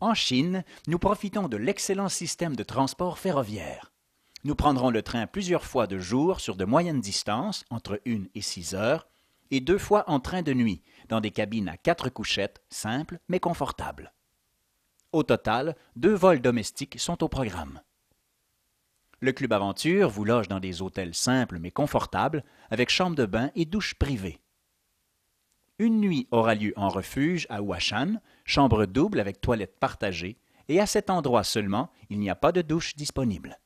En Chine, nous profitons de l'excellent système de transport ferroviaire. Nous prendrons le train plusieurs fois de jour sur de moyennes distances, entre une et six heures, et deux fois en train de nuit, dans des cabines à quatre couchettes, simples mais confortables. Au total, deux vols domestiques sont au programme. Le Club Aventure vous loge dans des hôtels simples mais confortables, avec chambre de bain et douche privées. Une nuit aura lieu en refuge à Ouachan, chambre double avec toilette partagée, et à cet endroit seulement, il n'y a pas de douche disponible.